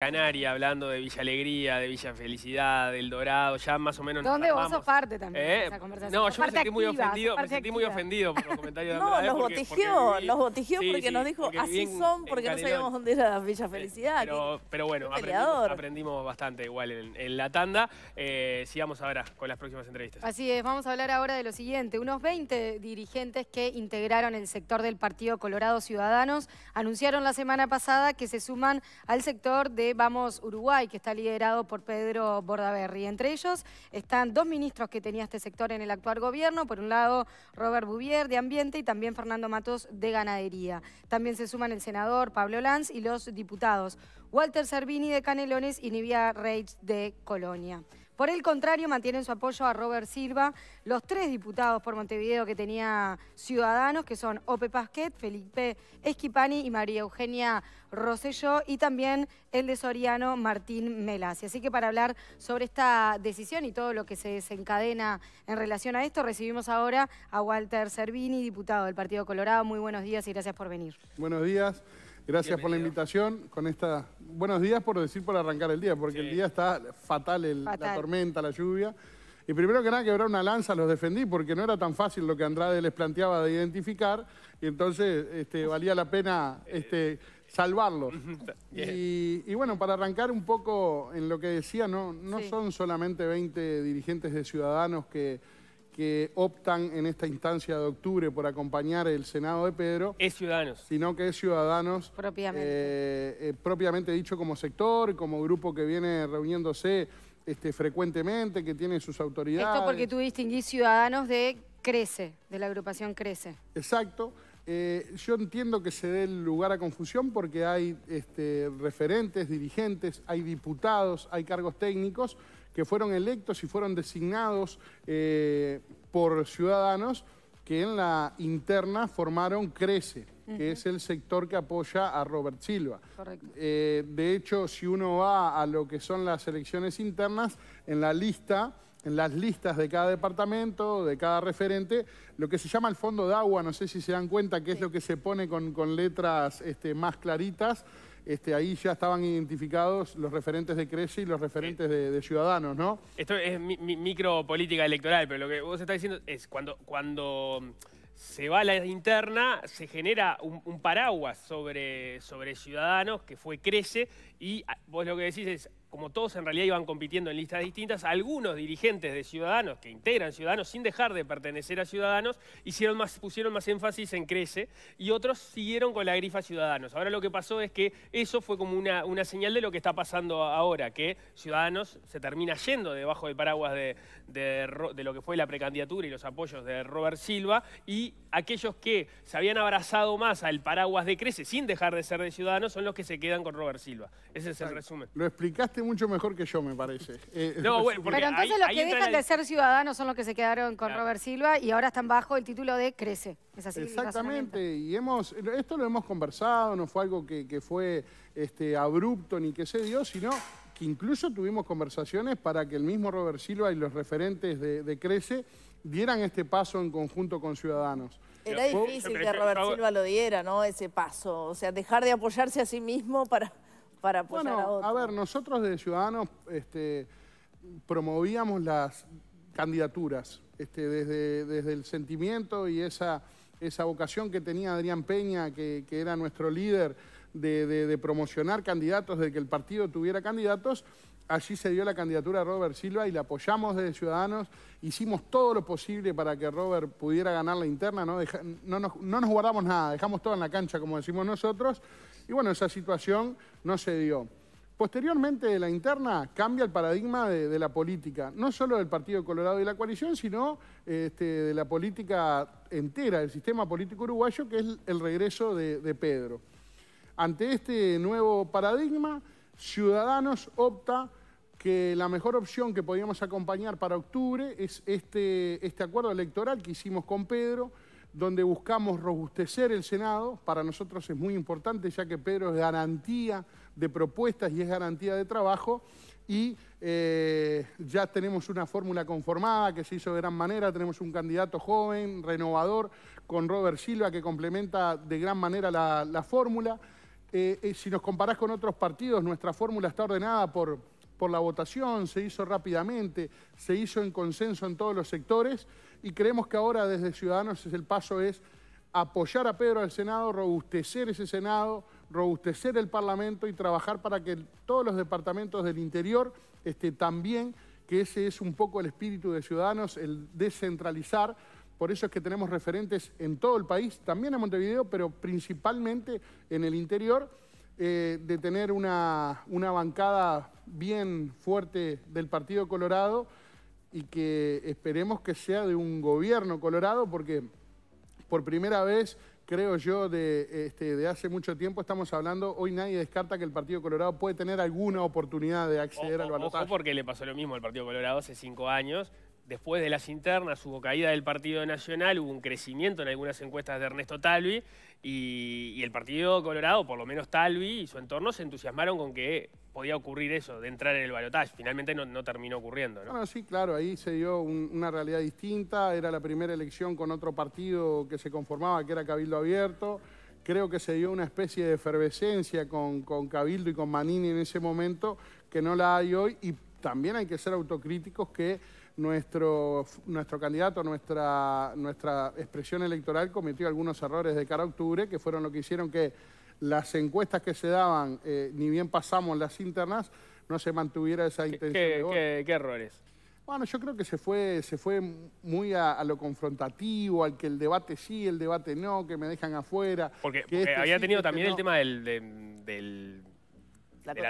Canaria, hablando de Villa Alegría, de Villa Felicidad, del Dorado, ya más o menos. ¿Dónde vos sos parte también eh, esa conversación? No, yo me sentí, muy ofendido, me sentí muy ofendido por los comentarios de Andrade. No, los botijó, los botijó porque nos dijo así son, porque no sabíamos dónde era Villa eh, Felicidad. Pero, bueno, aprendimos, bastante igual en, la tanda. Eh, sigamos ahora con las próximas entrevistas. Así es, vamos a hablar ahora de lo siguiente. Unos 20 dirigentes que integraron el sector del Partido Colorado Ciudadanos anunciaron la semana pasada que se suman al sector de Vamos Uruguay, que está liderado por Pedro Bordaberry. Entre ellos están dos ministros que tenía este sector en el actual gobierno. Por un lado, Robert Bouvier, de Ambiente, y también Fernando Matos, de Ganadería. También se suman el senador Pablo Lanz y los diputados Walter Servini, de Canelones, y Nivia Reitz, de Colonia. Por el contrario, mantienen su apoyo a Robert Silva, los tres diputados por Montevideo que tenía Ciudadanos, que son Ope Pasquet, Felipe Esquipani y María Eugenia Rosselló, y también el de Soriano, Martín Melas. Así que para hablar sobre esta decisión y todo lo que se desencadena en relación a esto, recibimos ahora a Walter Servini, diputado del Partido Colorado. Muy buenos días y gracias por venir. Buenos días. Gracias por la invitación. Con esta, buenos días por decir por arrancar el día, porque el día está fatal, la tormenta, la lluvia. Y primero que nada, quebrar una lanza los defendí, porque no era tan fácil lo que Andrade les planteaba de identificar, y entonces este, valía la pena eh. este, salvarlos. y, bueno, para arrancar un poco en lo que decía, no, son solamente 20 dirigentes de ciudadanos que que optan en esta instancia de octubre por acompañar el Senado de Pedro. Es Ciudadanos. Sino que es Ciudadanos. Propiamente. Eh, eh, propiamente dicho como sector, como grupo que viene reuniéndose este, frecuentemente, que tiene sus autoridades. Esto porque tú distinguís Ciudadanos de Crece, de la agrupación Crece. Exacto. Eh, yo entiendo que se dé lugar a confusión porque hay este, referentes, dirigentes, hay diputados, hay cargos técnicos que fueron electos y fueron designados eh, por ciudadanos que en la interna formaron CRECE, que es el sector que apoya a Robert Silva. Correcto. Eh, de hecho, si uno va a lo que son las elecciones internas, en la lista en las listas de cada departamento, de cada referente, lo que se llama el fondo de agua, no sé si se dan cuenta, que es lo que se pone con, letras este, más claritas, este, ahí ya estaban identificados los referentes de Crece y los referentes de, Ciudadanos, ¿no? Esto es mi, mi, micropolítica electoral, pero lo que vos estás diciendo es cuando, cuando se va la interna, se genera un, paraguas sobre, sobre Ciudadanos, que fue Crece, y vos lo que decís es, como todos en realidad iban compitiendo en listas distintas, algunos dirigentes de Ciudadanos que integran Ciudadanos sin dejar de pertenecer a Ciudadanos hicieron más, pusieron más énfasis en Crece y otros siguieron con la grifa Ciudadanos. Ahora lo que pasó es que eso fue como una, señal de lo que está pasando ahora, que Ciudadanos se termina yendo debajo del paraguas de, de lo que fue la precandidatura y los apoyos de Robert Silva y aquellos que se habían abrazado más al paraguas de Crece sin dejar de ser de Ciudadanos son los que se quedan con Robert Silva. Ese es el resumen. Lo explicaste mucho mejor que yo, me parece. Eh, Pero entonces los que dejan de ser ciudadanos son los que se quedaron con Robert Silva y ahora están bajo el título de Crece. Exactamente, y hemos, esto lo hemos conversado, no fue algo que, fue este, abrupto ni que se dio, sino que incluso tuvimos conversaciones para que el mismo Robert Silva y los referentes de, de Crece dieran este paso en conjunto con Ciudadanos. Era difícil que Robert Silva lo diera, ¿no? Ese paso, o sea, dejar de apoyarse a sí mismo para bueno, a ver, nosotros de Ciudadanos este, promovíamos las candidaturas este, desde, desde el sentimiento y esa, esa vocación que tenía Adrián Peña, que, era nuestro líder de, promocionar candidatos, de que el partido tuviera candidatos. Allí se dio la candidatura de Robert Silva y la apoyamos desde Ciudadanos. Hicimos todo lo posible para que Robert pudiera ganar la interna. No, no, no nos guardamos nada, dejamos todo en la cancha, como decimos nosotros. Y bueno, esa situación no se dio. Posteriormente la interna cambia el paradigma de, la política, no solo del Partido Colorado y la coalición, sino este, de la política entera, del sistema político uruguayo, que es el regreso de, Pedro. Ante este nuevo paradigma, Ciudadanos opta que la mejor opción que podíamos acompañar para octubre es este, este acuerdo electoral que hicimos con Pedro, donde buscamos robustecer el Senado. Para nosotros es muy importante, ya que Pedro es garantía de propuestas y es garantía de trabajo. Y eh, ya tenemos una fórmula conformada que se hizo de gran manera. Tenemos un candidato joven, renovador, con Robert Silva, que complementa de gran manera la, fórmula. Eh, eh, si nos comparás con otros partidos, nuestra fórmula está ordenada por la votación, se hizo rápidamente, se hizo en consenso en todos los sectores y creemos que ahora desde Ciudadanos el paso es apoyar a Pedro al Senado, robustecer ese Senado, robustecer el Parlamento y trabajar para que todos los departamentos del interior este, también, que ese es un poco el espíritu de Ciudadanos, el descentralizar. Por eso es que tenemos referentes en todo el país, también en Montevideo, pero principalmente en el interior, eh, de tener una, una bancada bien fuerte del Partido Colorado y que esperemos que sea de un gobierno colorado porque por primera vez, creo yo, de, este, de hace mucho tiempo estamos hablando, hoy nadie descarta que el Partido Colorado puede tener alguna oportunidad de acceder al balotaje. porque le pasó lo mismo al Partido Colorado hace cinco años, después de las internas hubo caída del Partido Nacional, hubo un crecimiento en algunas encuestas de Ernesto Talvi y, el Partido Colorado, por lo menos Talvi y su entorno, se entusiasmaron con que podía ocurrir eso, de entrar en el balotaje. Finalmente no, terminó ocurriendo, Bueno, ah, sí, claro, ahí se dio una realidad distinta. Era la primera elección con otro partido que se conformaba, que era Cabildo Abierto. Creo que se dio una especie de efervescencia con, con Cabildo y con Manini en ese momento que no la hay hoy y también hay que ser autocríticos que nuestro, nuestro candidato, nuestra, nuestra expresión electoral cometió algunos errores de cara a octubre que fueron lo que hicieron que las encuestas que se daban, eh, ni bien pasamos las internas, no se mantuviera esa intención. ¿Qué, ¿qué, errores? Bueno, yo creo que se fue, se fue muy a, lo confrontativo, al que el debate sí, el debate no, que me dejan afuera. Porque, este había tenido este también el tema del la de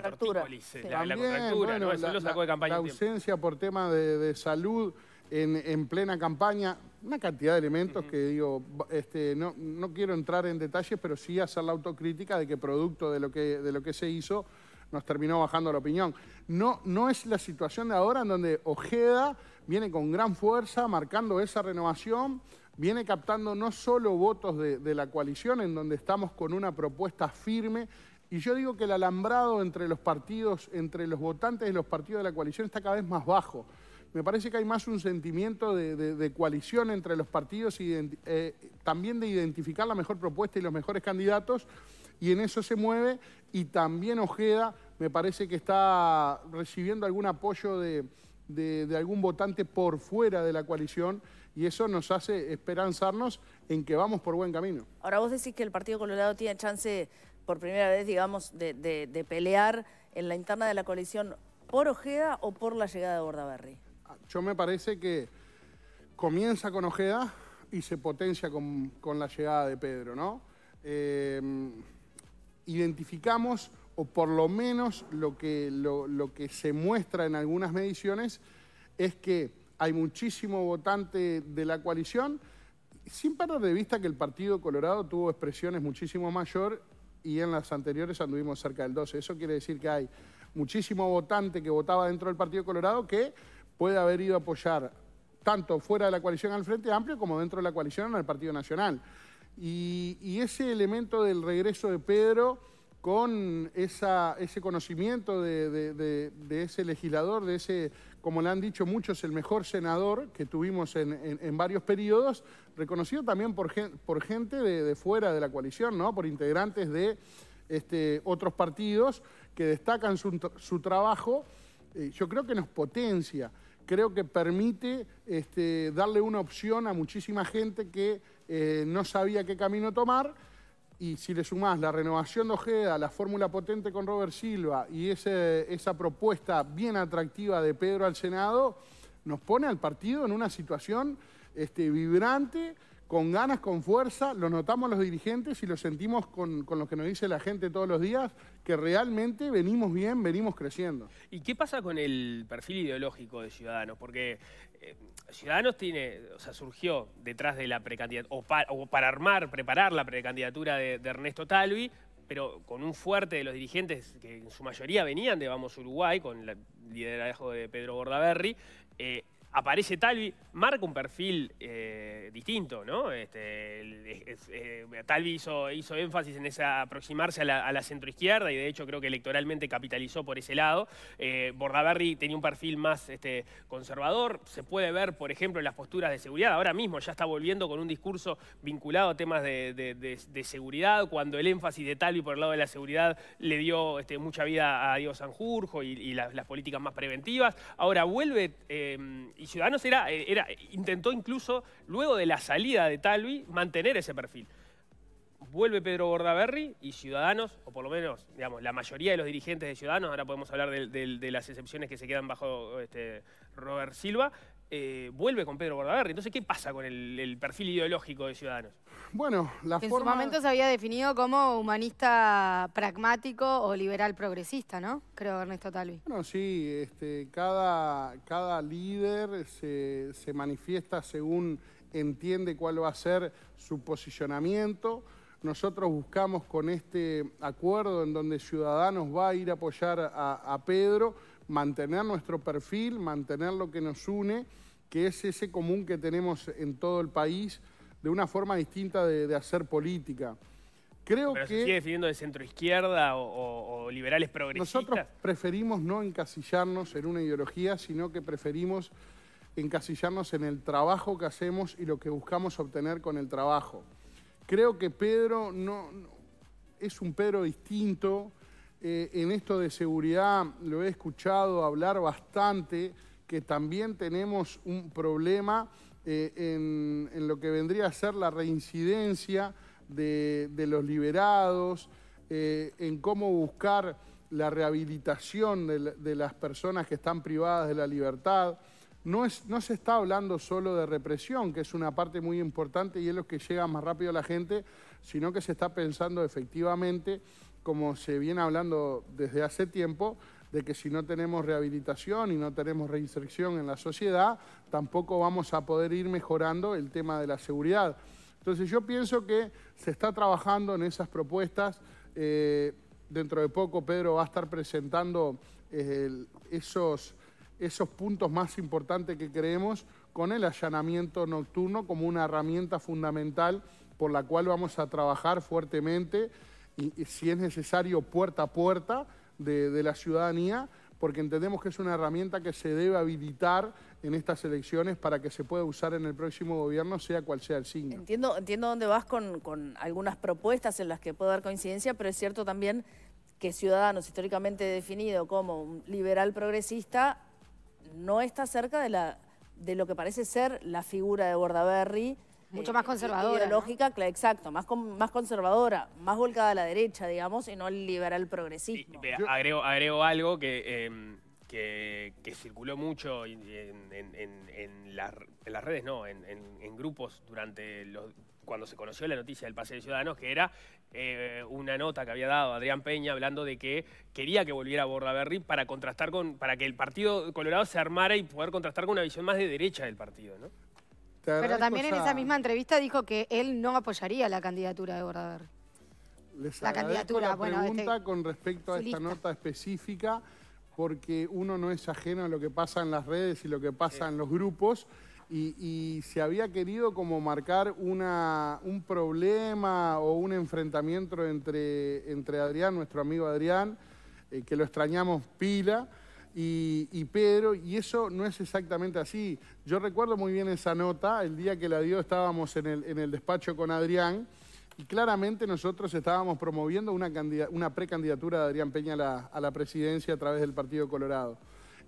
la la, ausencia por tema de, salud en, plena campaña, una cantidad de elementos que digo, este, no, quiero entrar en detalles, pero sí hacer la autocrítica de que producto de lo que, de lo que se hizo nos terminó bajando la opinión. No, no es la situación de ahora en donde Ojeda viene con gran fuerza, marcando esa renovación, viene captando no solo votos de la coalición, en donde estamos con una propuesta firme y yo digo que el alambrado entre los partidos, entre los votantes de los partidos de la coalición está cada vez más bajo. Me parece que hay más un sentimiento de, coalición entre los partidos, y eh, también de identificar la mejor propuesta y los mejores candidatos, y en eso se mueve. Y también Ojeda me parece que está recibiendo algún apoyo de, algún votante por fuera de la coalición y eso nos hace esperanzarnos en que vamos por buen camino. Ahora vos decís que el Partido Colorado tiene chance por primera vez, digamos, de, pelear en la interna de la coalición por Ojeda o por la llegada de Bordaberry? Ah, yo me parece que comienza con Ojeda y se potencia con, la llegada de Pedro, ¿no? Eh, identificamos, o por lo menos lo que, lo, lo que se muestra en algunas mediciones, es que hay muchísimo votante de la coalición, sin perder de vista que el Partido Colorado tuvo expresiones muchísimo mayor y en las anteriores anduvimos cerca del 12. Eso quiere decir que hay muchísimo votante que votaba dentro del Partido Colorado que puede haber ido a apoyar tanto fuera de la coalición al Frente Amplio como dentro de la coalición al Partido Nacional. Y, ese elemento del regreso de Pedro con esa, ese conocimiento de, de, de ese legislador, de ese como le han dicho muchos, el mejor senador que tuvimos en, varios periodos, reconocido también por, gente de, fuera de la coalición, por integrantes de este, otros partidos que destacan su, trabajo. Eh, yo creo que nos potencia, creo que permite este, darle una opción a muchísima gente que eh, no sabía qué camino tomar y si le sumás la renovación de Ojeda, la fórmula potente con Robert Silva y esa propuesta bien atractiva de Pedro al Senado, nos pone al partido en una situación este, vibrante, con ganas, con fuerza, lo notamos los dirigentes y lo sentimos con, con, lo que nos dice la gente todos los días, que realmente venimos bien, venimos creciendo. ¿Y qué pasa con el perfil ideológico de Ciudadanos? Porque eh, Ciudadanos tiene, o sea, surgió detrás de la precandidatura, o, para armar, preparar la precandidatura de, Ernesto Talvi, pero con un fuerte de los dirigentes que en su mayoría venían de Vamos Uruguay, con el liderazgo de Pedro Bordaberry. Eh, aparece Talvi, marca un perfil eh, distinto, ¿no? Este, eh, Talvi hizo, énfasis en esa aproximarse a la, centroizquierda y de hecho creo que electoralmente capitalizó por ese lado. Eh, Bordaberry tenía un perfil más este, conservador, se puede ver, por ejemplo, en las posturas de seguridad. Ahora mismo ya está volviendo con un discurso vinculado a temas de, seguridad, cuando el énfasis de Talvi por el lado de la seguridad le dio este, mucha vida a Diego Sanjurjo y, las políticas más preventivas. Ahora vuelve eh, y Ciudadanos era, eh, era, intentó incluso, luego de la salida de Talvi, mantener ese perfil. Vuelve Pedro Bordaberry y Ciudadanos, o por lo menos, digamos, la mayoría de los dirigentes de Ciudadanos, ahora podemos hablar de, las excepciones que se quedan bajo este, Robert Silva, eh, vuelve con Pedro Bordaberry. Entonces, ¿qué pasa con el perfil ideológico de Ciudadanos? bueno, la en su momento se había definido como humanista pragmático o liberal progresista, ¿no? Creo, Ernesto Talvi. Bueno, sí, este, cada, cada líder se, manifiesta según entiende cuál va a ser su posicionamiento. Nosotros buscamos con este acuerdo en donde Ciudadanos va a ir a apoyar a, Pedro, mantener nuestro perfil, mantener lo que nos une, que es ese común que tenemos en todo el país, de una forma distinta de, hacer política. Creo que... ¿Se sigue definiendo de centro izquierda o, liberales progresistas? Nosotros preferimos no encasillarnos en una ideología, sino que preferimos encasillarnos en el trabajo que hacemos y lo que buscamos obtener con el trabajo. Creo que Pedro no, es un Pedro distinto. Eh, en esto de seguridad lo he escuchado hablar bastante, que también tenemos un problema eh, en, lo que vendría a ser la reincidencia de, los liberados, eh, en cómo buscar la rehabilitación de, las personas que están privadas de la libertad. No, no se está hablando solo de represión, que es una parte muy importante y es lo que llega más rápido a la gente, sino que se está pensando efectivamente, como se viene hablando desde hace tiempo, de que si no tenemos rehabilitación y no tenemos reinserción en la sociedad, tampoco vamos a poder ir mejorando el tema de la seguridad. Entonces yo pienso que se está trabajando en esas propuestas. Eh, dentro de poco Pedro va a estar presentando eh, esos, esos puntos más importantes que creemos con el allanamiento nocturno como una herramienta fundamental por la cual vamos a trabajar fuertemente y si es necesario puerta a puerta de, la ciudadanía, porque entendemos que es una herramienta que se debe habilitar en estas elecciones para que se pueda usar en el próximo gobierno, sea cual sea el signo. Entiendo, entiendo dónde vas con, algunas propuestas en las que puedo dar coincidencia, pero es cierto también que Ciudadanos, históricamente definido como liberal progresista, no está cerca de, de lo que parece ser la figura de Bordaberry mucho más eh, conservadora. lógica exacto, más, más conservadora, más volcada a la derecha, digamos, y no al liberal progresista. agrego, agrego algo que, em, circuló mucho en, las redes, no, en grupos durante los cuando se conoció la noticia del pase de Ciudadanos, que era eh, una nota que había dado Adrián Peña hablando de que quería que volviera a Bordaberry para contrastar con, para que el partido Colorado se armara y poder contrastar con una visión más de derecha del partido, ¿no? Pero también en esa misma entrevista dijo que él no apoyaría la candidatura de Bordaber. la candidatura, la este pregunta con respecto a esta nota específica, porque uno no es ajeno a lo que pasa en las redes y lo que pasa en los grupos. Y, se había querido como marcar una, un problema o un enfrentamiento entre, entre Adrián, nuestro amigo Adrián, eh, que lo extrañamos pila, y, Pedro, y eso no es exactamente así. Yo recuerdo muy bien esa nota, el día que la dio estábamos en el, en el despacho con Adrián, y claramente nosotros estábamos promoviendo una, una precandidatura de Adrián Peña a la presidencia a través del Partido Colorado.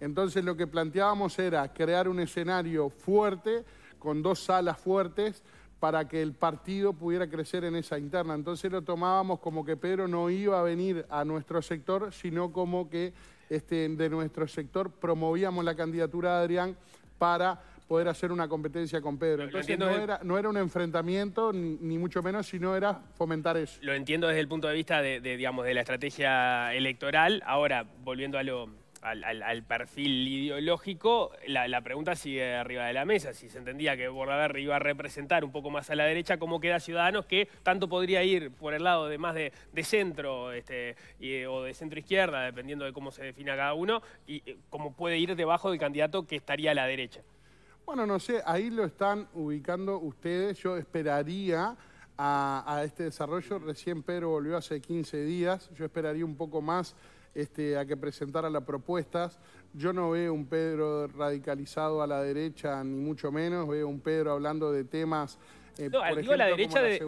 Entonces lo que planteábamos era crear un escenario fuerte, con dos salas fuertes, para que el partido pudiera crecer en esa interna. Entonces lo tomábamos como que Pedro no iba a venir a nuestro sector, sino como que este, de nuestro sector promovíamos la candidatura de Adrián para poder hacer una competencia con Pedro. Entonces no era, no era un enfrentamiento, ni, mucho menos, sino era fomentar eso. Lo entiendo desde el punto de vista digamos, de la estrategia electoral. Ahora, volviendo a lo, al, perfil ideológico, la, pregunta sigue arriba de la mesa. Si se entendía que Bordaberry iba a representar un poco más a la derecha, ¿cómo queda Ciudadanos que tanto podría ir por el lado de más de, centro este, o de centro izquierda, dependiendo de cómo se defina cada uno, y eh, cómo puede ir debajo del candidato que estaría a la derecha? Bueno, no sé, ahí lo están ubicando ustedes. Yo esperaría a, a este desarrollo. Recién Pedro volvió hace 15 días. Yo esperaría un poco más este, a que presentara las propuestas. Yo no veo un Pedro radicalizado a la derecha, ni mucho menos. Veo un Pedro hablando de temas... Eh, no, por la derecha del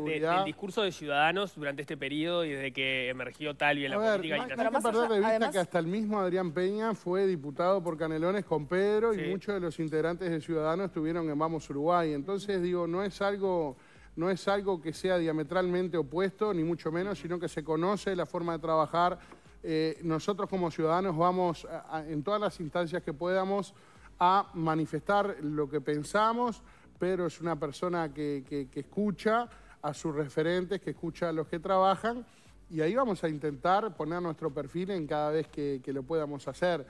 discurso de Ciudadanos durante este periodo y desde que emergió tal y en la política. Hay que perder de vista que hasta el mismo Adrián Peña fue diputado por Canelones con Pedro y muchos de los integrantes de Ciudadanos estuvieron en Vamos Uruguay. Entonces, digo, no es algo no es algo que sea diametralmente opuesto, ni mucho menos, sino que se conoce la forma de trabajar eh, nosotros como ciudadanos vamos en todas las instancias que podamos a manifestar lo que pensamos, pero es una persona que, escucha a sus referentes, que escucha a los que trabajan y ahí vamos a intentar poner nuestro perfil en cada vez que, que, lo podamos hacer.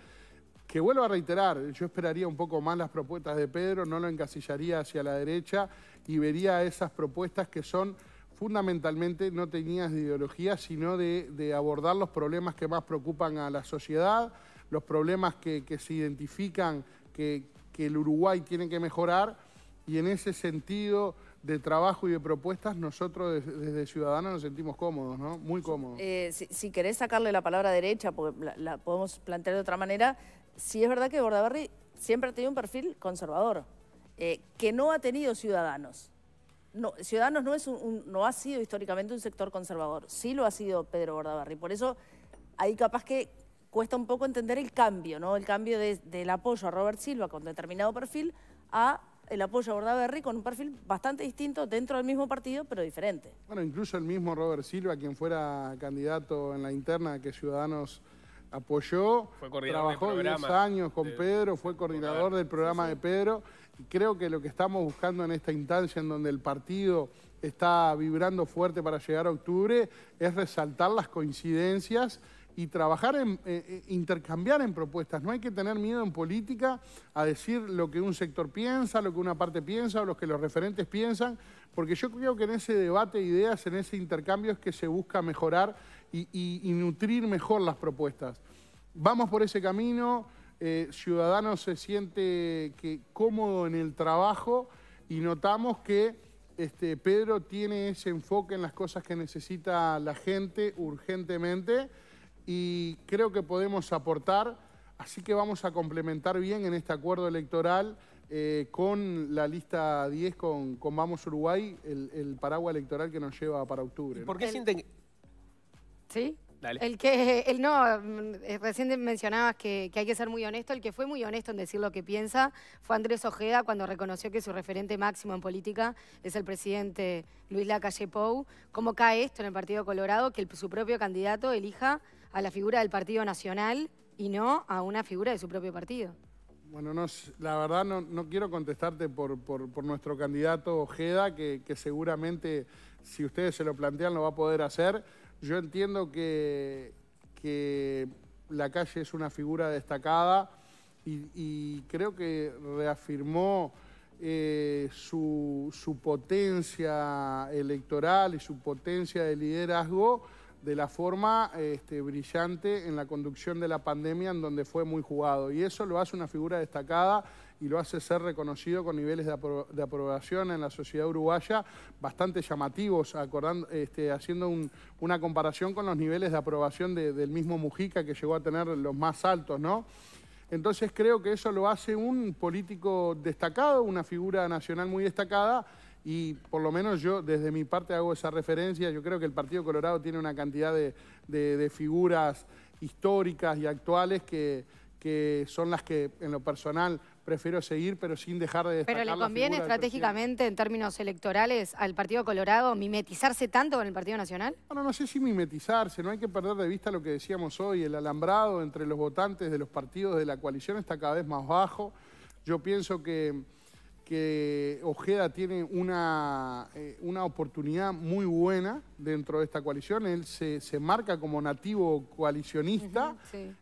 Que vuelvo a reiterar, yo esperaría un poco más las propuestas de Pedro, no lo encasillaría hacia la derecha y vería esas propuestas que son fundamentalmente no tenías ideología, sino de, abordar los problemas que más preocupan a la sociedad, los problemas que, se identifican que, el Uruguay tiene que mejorar y en ese sentido de trabajo y de propuestas, nosotros desde, Ciudadanos nos sentimos cómodos, ¿no? Muy cómodos. Eh, si, querés sacarle la palabra derecha, porque la, podemos plantear de otra manera, si es verdad que Bordaberry siempre ha tenido un perfil conservador, eh, que no ha tenido Ciudadanos no, Ciudadanos no, es no ha sido históricamente un sector conservador, sí lo ha sido Pedro Bordaberry. Por eso ahí capaz que cuesta un poco entender el cambio, ¿no? El cambio del apoyo a Robert Silva con determinado perfil a el apoyo a Bordaberry con un perfil bastante distinto dentro del mismo partido, pero diferente. Bueno, incluso el mismo Robert Silva, quien fuera candidato en la interna que Ciudadanos apoyó, trabajó 10 años con Pedro, fue coordinador del programa de Pedro creo que lo que estamos buscando en esta instancia en donde el partido está vibrando fuerte para llegar a octubre es resaltar las coincidencias y trabajar en eh, eh, intercambiar en propuestas. No hay que tener miedo en política a decir lo que un sector piensa, lo que una parte piensa o lo que los referentes piensan, porque yo creo que en ese debate de ideas, en ese intercambio es que se busca mejorar y nutrir mejor las propuestas. Vamos por ese camino eh, ciudadano se siente que, cómodo en el trabajo y notamos que este, Pedro tiene ese enfoque en las cosas que necesita la gente urgentemente y creo que podemos aportar, así que vamos a complementar bien en este acuerdo electoral eh, con la lista 10, con, con Vamos Uruguay, el, el, paraguas electoral que nos lleva para octubre. ¿Por qué sienten... ¿Sí? El que, el no, eh, recién mencionabas que, que, hay que ser muy honesto. El que fue muy honesto en decir lo que piensa fue Andrés Ojeda cuando reconoció que su referente máximo en política es el presidente Luis Lacalle Pou. ¿Cómo cae esto en el Partido Colorado? Que su propio candidato elija a la figura del Partido Nacional y no a una figura de su propio partido. Bueno, no, la verdad no, quiero contestarte por, nuestro candidato Ojeda, que, que seguramente si ustedes se lo plantean lo va a poder hacer. Yo entiendo que, la calle es una figura destacada y, creo que reafirmó eh, su, potencia electoral y su potencia de liderazgo de la forma este, brillante en la conducción de la pandemia en donde fue muy jugado. Y eso lo hace una figura destacada y lo hace ser reconocido con niveles de, aprobación en la sociedad uruguaya bastante llamativos, acordando, este, haciendo una comparación con los niveles de aprobación del mismo Mujica que llegó a tener los más altos, ¿no? Entonces creo que eso lo hace un político destacado, una figura nacional muy destacada y por lo menos yo desde mi parte hago esa referencia, yo creo que el Partido Colorado tiene una cantidad de, figuras históricas y actuales que, son las que en lo personal prefiero seguir, pero sin dejar de destacar Pero le conviene estratégicamente, en términos electorales, al Partido Colorado mimetizarse tanto con el Partido Nacional? Bueno, no sé si mimetizarse, no hay que perder de vista lo que decíamos hoy, el alambrado entre los votantes de los partidos de la coalición está cada vez más bajo. Yo pienso que que Ojeda tiene una, eh, una, oportunidad muy buena dentro de esta coalición. Él se, marca como nativo coalicionista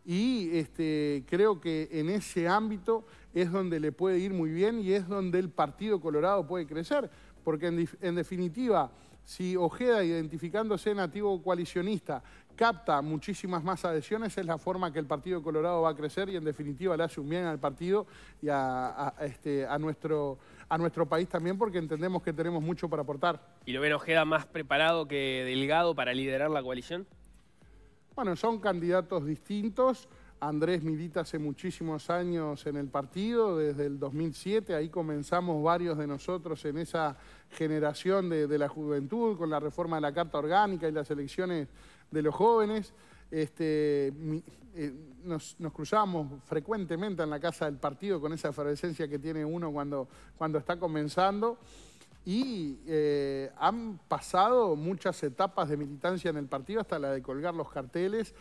y este, creo que en ese ámbito es donde le puede ir muy bien y es donde el Partido Colorado puede crecer. Porque en, en definitiva, si Ojeda, identificándose nativo coalicionista, capta muchísimas más adhesiones es la forma que el Partido Colorado va a crecer y en definitiva le hace un bien al partido y a, este, nuestro a nuestro país también porque entendemos que tenemos mucho para aportar. ¿Y lo ven Ojeda más preparado que Delgado para liderar la coalición? Bueno, son candidatos distintos. Andrés milita hace muchísimos años en el partido, desde el 2007, ahí comenzamos varios de nosotros en esa generación de, de la juventud, con la reforma de la Carta Orgánica y las elecciones de los jóvenes. Este, eh, nos, cruzamos frecuentemente en la casa del partido con esa efervescencia que tiene uno cuando, cuando está comenzando. Y eh, han pasado muchas etapas de militancia en el partido, hasta la de colgar los carteles,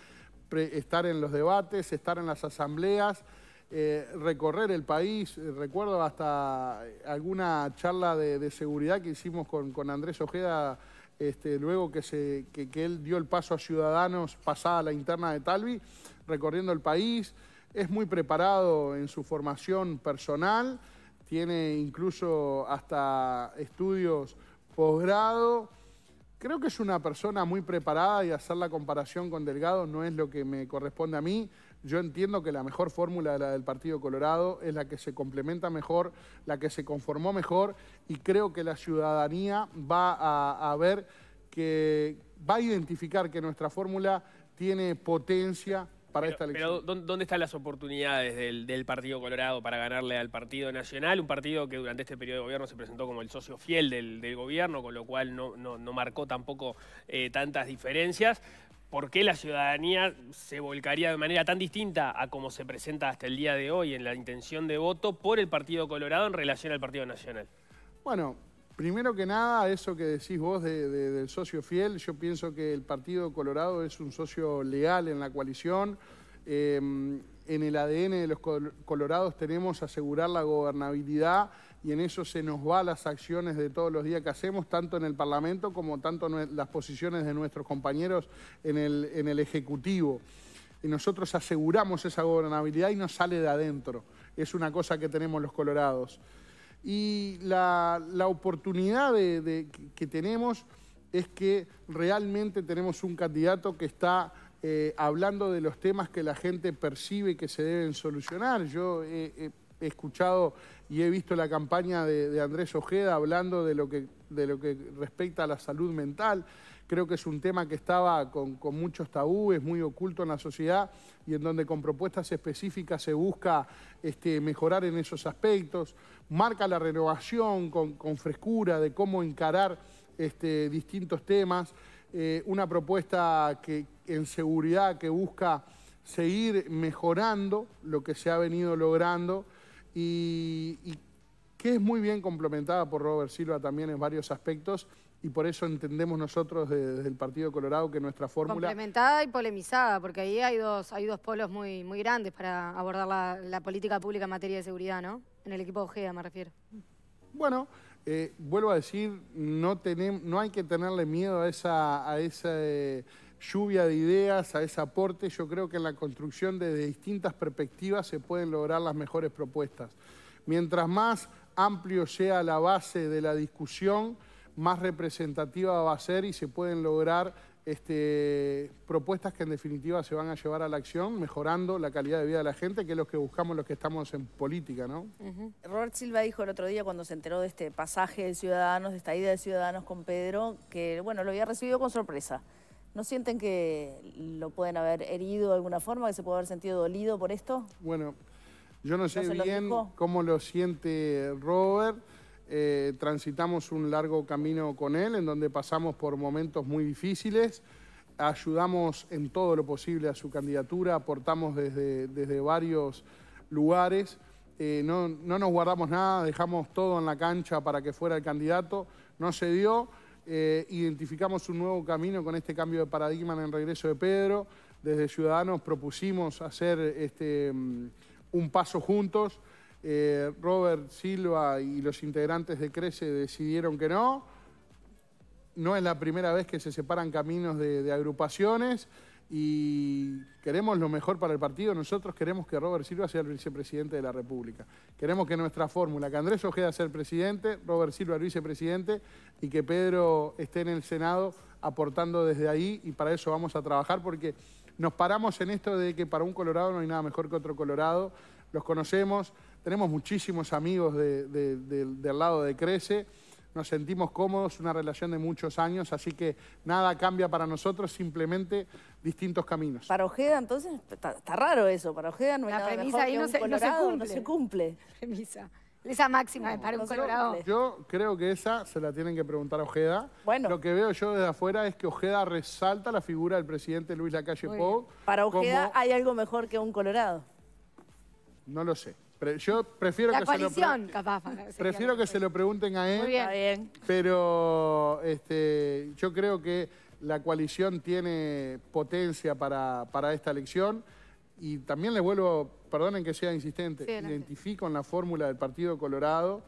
estar en los debates, estar en las asambleas, eh, recorrer el país. Recuerdo hasta alguna charla de, seguridad que hicimos con, con Andrés Ojeda este, luego que, que, él dio el paso a Ciudadanos pasada la interna de Talvi, recorriendo el país. Es muy preparado en su formación personal, tiene incluso hasta estudios posgrado. Creo que es una persona muy preparada y hacer la comparación con Delgado no es lo que me corresponde a mí. Yo entiendo que la mejor fórmula de la del Partido Colorado, es la que se complementa mejor, la que se conformó mejor y creo que la ciudadanía va a, ver que va a identificar que nuestra fórmula tiene potencia para esta elección. Pero ¿dónde están las oportunidades del, Partido Colorado para ganarle al Partido Nacional? Un partido que durante este periodo de gobierno se presentó como el socio fiel del, gobierno, con lo cual no, no, no marcó tampoco eh, tantas diferencias por qué la ciudadanía se volcaría de manera tan distinta a como se presenta hasta el día de hoy en la intención de voto por el Partido Colorado en relación al Partido Nacional. Bueno, primero que nada, eso que decís vos del socio fiel, yo pienso que el Partido Colorado es un socio legal en la coalición. Eh, en el ADN de los colorados tenemos asegurar la gobernabilidad y en eso se nos va las acciones de todos los días que hacemos, tanto en el Parlamento como tanto las posiciones de nuestros compañeros en el, Ejecutivo. Y nosotros aseguramos esa gobernabilidad y nos sale de adentro. Es una cosa que tenemos los colorados. Y la, oportunidad que tenemos es que realmente tenemos un candidato que está eh, hablando de los temas que la gente percibe que se deben solucionar. Yo eh, eh, He escuchado y he visto la campaña de, Andrés Ojeda hablando de lo, que, de lo que respecta a la salud mental. Creo que es un tema que estaba con, muchos tabúes, muy oculto en la sociedad y en donde con propuestas específicas se busca este, mejorar en esos aspectos. Marca la renovación con, frescura de cómo encarar este, distintos temas. Eh, una propuesta que, en seguridad que busca seguir mejorando lo que se ha venido logrando y, que es muy bien complementada por Robert Silva también en varios aspectos y por eso entendemos nosotros desde el Partido Colorado que nuestra fórmula... Complementada y polemizada, porque ahí hay dos, hay dos polos muy, muy grandes para abordar la, política pública en materia de seguridad, ¿no? En el equipo Ojea me refiero. Bueno, eh, vuelvo a decir, no, tenemos, no hay que tenerle miedo a esa... Eh, lluvia de ideas, a ese aporte, yo creo que en la construcción desde distintas perspectivas se pueden lograr las mejores propuestas. Mientras más amplio sea la base de la discusión, más representativa va a ser y se pueden lograr este, propuestas que en definitiva se van a llevar a la acción, mejorando la calidad de vida de la gente, que es lo que buscamos los que estamos en política, ¿no? Robert Silva dijo el otro día cuando se enteró de este pasaje de Ciudadanos, de esta ida de Ciudadanos con Pedro, que bueno, lo había recibido con sorpresa. ¿No sienten que lo pueden haber herido de alguna forma, que se puede haber sentido dolido por esto? Bueno, yo no sé bien cómo lo siente Robert. Eh, transitamos un largo camino con él, en donde pasamos por momentos muy difíciles. Ayudamos en todo lo posible a su candidatura, aportamos desde, desde varios lugares. Eh, no, no nos guardamos nada, dejamos todo en la cancha para que fuera el candidato. No se dio. Eh, identificamos un nuevo camino con este cambio de paradigma en el regreso de Pedro. Desde Ciudadanos propusimos hacer este, mm, un paso juntos. Eh, Robert Silva y los integrantes de Crece decidieron que no. No es la primera vez que se separan caminos de agrupaciones y queremos lo mejor para el partido. Nosotros queremos que Robert Silva sea el vicepresidente de la República. Queremos que nuestra fórmula, que Andrés Ojeda sea el presidente, Robert Silva el vicepresidente y que Pedro esté en el Senado aportando desde ahí y para eso vamos a trabajar porque nos paramos en esto de que para un Colorado no hay nada mejor que otro Colorado. Los conocemos, tenemos muchísimos amigos del lado de Crece nos sentimos cómodos, una relación de muchos años, así que nada cambia para nosotros, simplemente distintos caminos. Para Ojeda, entonces, está, raro eso, para Ojeda no La premisa ahí no, se, cumple. Premisa. Esa máxima es para un colorado. Yo creo que esa se la tienen que preguntar a Ojeda. Lo que veo yo desde afuera es que Ojeda resalta la figura del presidente Luis Lacalle Pou. Para Ojeda hay algo mejor que un colorado. No lo sé yo prefiero que se lo Prefiero que se lo pregunten a él. Pero este, yo creo que la coalición tiene potencia para, esta elección. Y también les vuelvo, perdonen que sea insistente, identifico en la fórmula del Partido Colorado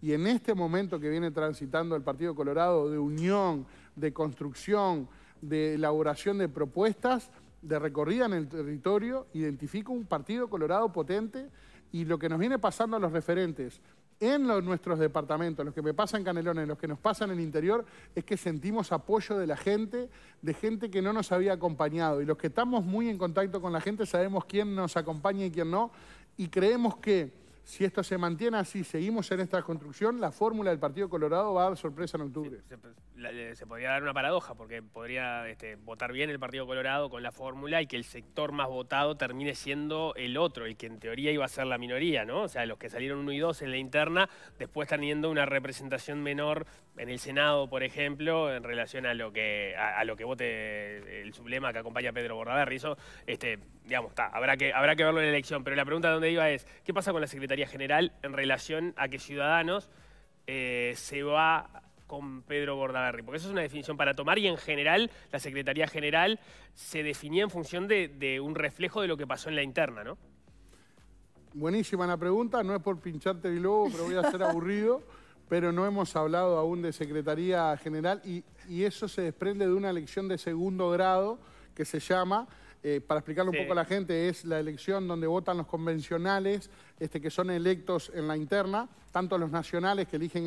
y en este momento que viene transitando el Partido Colorado de unión, de construcción, de elaboración de propuestas, de recorrida en el territorio, identifico un Partido Colorado potente y lo que nos viene pasando a los referentes en nuestros departamentos, los que me pasan Canelones, los que nos pasan en el interior, es que sentimos apoyo de la gente, de gente que no nos había acompañado. Y los que estamos muy en contacto con la gente sabemos quién nos acompaña y quién no. Y creemos que si esto se mantiene así, seguimos en esta construcción, la fórmula del Partido Colorado va a dar sorpresa en octubre se podría dar una paradoja, porque podría este, votar bien el Partido Colorado con la fórmula y que el sector más votado termine siendo el otro, el que en teoría iba a ser la minoría, ¿no? O sea, los que salieron uno y dos en la interna, después teniendo una representación menor en el Senado, por ejemplo, en relación a lo que, a, lo que vote el sublema que acompaña a Pedro Bordaberry. Eso, este, digamos, está, habrá que, habrá que verlo en la elección. Pero la pregunta de donde iba es, ¿qué pasa con la Secretaría General en relación a que Ciudadanos eh, se va con Pedro Bordagarri, Porque eso es una definición para tomar y en general la Secretaría General se definía en función de, un reflejo de lo que pasó en la interna, ¿no? Buenísima la pregunta, no es por pincharte el globo, pero voy a ser aburrido, pero no hemos hablado aún de Secretaría General y, eso se desprende de una lección de segundo grado que se llama eh, para explicarle un poco a la gente, es la elección donde votan los convencionales, este, que son electos en la interna, tanto los nacionales que eligen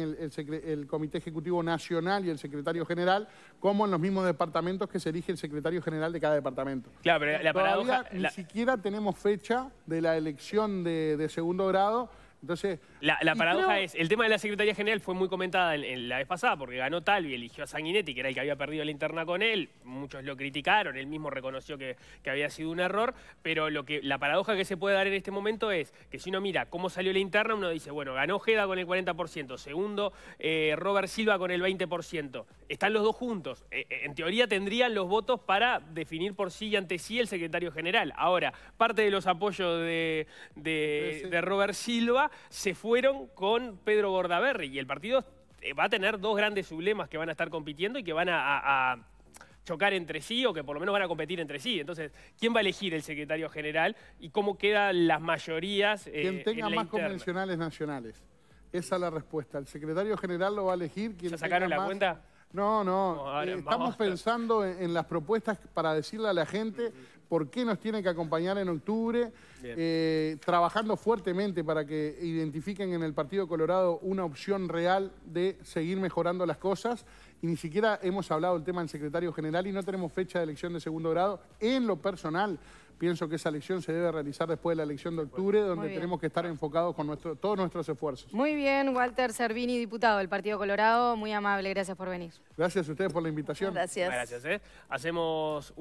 el, Comité Ejecutivo Nacional y el Secretario General, como en los mismos departamentos que se elige el Secretario General de cada departamento. Claro, pero la paradoja... ni siquiera tenemos fecha de la elección de, de segundo grado, entonces... La, paradoja es, el tema de la Secretaría General fue muy comentada en, la vez pasada porque ganó Talvi, eligió a Sanguinetti, que era el que había perdido la interna con él. Muchos lo criticaron, él mismo reconoció que, había sido un error. Pero lo que, la paradoja que se puede dar en este momento es que si uno mira cómo salió la interna, uno dice, bueno, ganó Jeda con el 40%, segundo eh, Robert Silva con el 20%. Están los dos juntos. E, e, en teoría tendrían los votos para definir por sí y ante sí el secretario general. Ahora, parte de los apoyos de, de Robert Silva se fue fueron con Pedro Bordaberry y el partido eh, va a tener dos grandes sublemas que van a estar compitiendo y que van a, chocar entre sí o que por lo menos van a competir entre sí. Entonces, ¿quién va a elegir el secretario general y cómo quedan las mayorías? Eh, quien tenga más convencionales nacionales. Esa es la respuesta. El secretario general lo va a elegir quien ¿Ya sacaron la cuenta? No, no, eh, estamos pensando en, las propuestas para decirle a la gente por qué nos tiene que acompañar en octubre, eh, trabajando fuertemente para que identifiquen en el Partido Colorado una opción real de seguir mejorando las cosas. Y ni siquiera hemos hablado del tema del secretario general y no tenemos fecha de elección de segundo grado en lo personal. Pienso que esa elección se debe realizar después de la elección de octubre, donde tenemos que estar enfocados con nuestro, todos nuestros esfuerzos. Muy bien, Walter Servini, diputado del Partido Colorado. Muy amable, gracias por venir. Gracias a ustedes por la invitación. Gracias. Gracias. ¿eh? Hacemos...